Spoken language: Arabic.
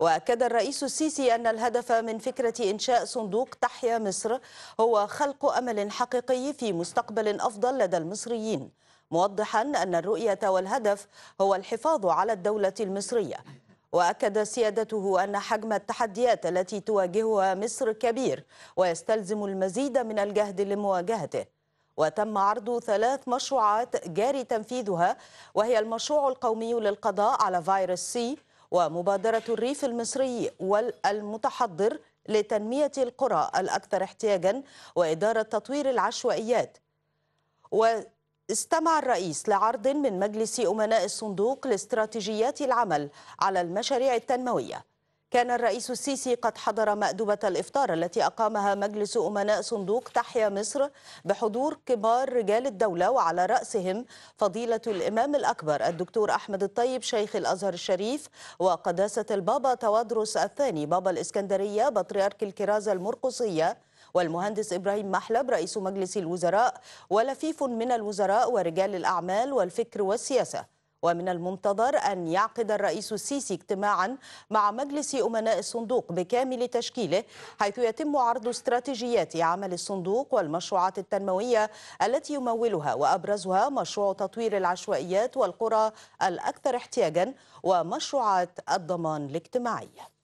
وأكد الرئيس السيسي أن الهدف من فكرة إنشاء صندوق تحيا مصر هو خلق أمل حقيقي في مستقبل أفضل لدى المصريين موضحا أن الرؤية والهدف هو الحفاظ على الدولة المصرية وأكد سيادته أن حجم التحديات التي تواجهها مصر كبير ويستلزم المزيد من الجهد لمواجهته وتم عرض ثلاث مشروعات جاري تنفيذها وهي المشروع القومي للقضاء على فيروس سي ومبادرة الريف المصري والمتحضر لتنمية القرى الأكثر احتياجا وإدارة تطوير العشوائيات واستمع الرئيس لعرض من مجلس أمناء الصندوق لاستراتيجيات العمل على المشاريع التنموية كان الرئيس السيسي قد حضر مأدبة الإفطار التي أقامها مجلس أمناء صندوق تحيا مصر بحضور كبار رجال الدولة وعلى رأسهم فضيلة الإمام الأكبر الدكتور أحمد الطيب شيخ الأزهر الشريف وقداسة البابا توادرس الثاني بابا الإسكندرية بطريرك الكرازة المرقصية والمهندس إبراهيم محلب رئيس مجلس الوزراء ولفيف من الوزراء ورجال الأعمال والفكر والسياسة ومن المنتظر أن يعقد الرئيس السيسي اجتماعا مع مجلس أمناء الصندوق بكامل تشكيله حيث يتم عرض استراتيجيات عمل الصندوق والمشروعات التنموية التي يمولها وأبرزها مشروع تطوير العشوائيات والقرى الأكثر احتياجا ومشروعات الضمان الاجتماعي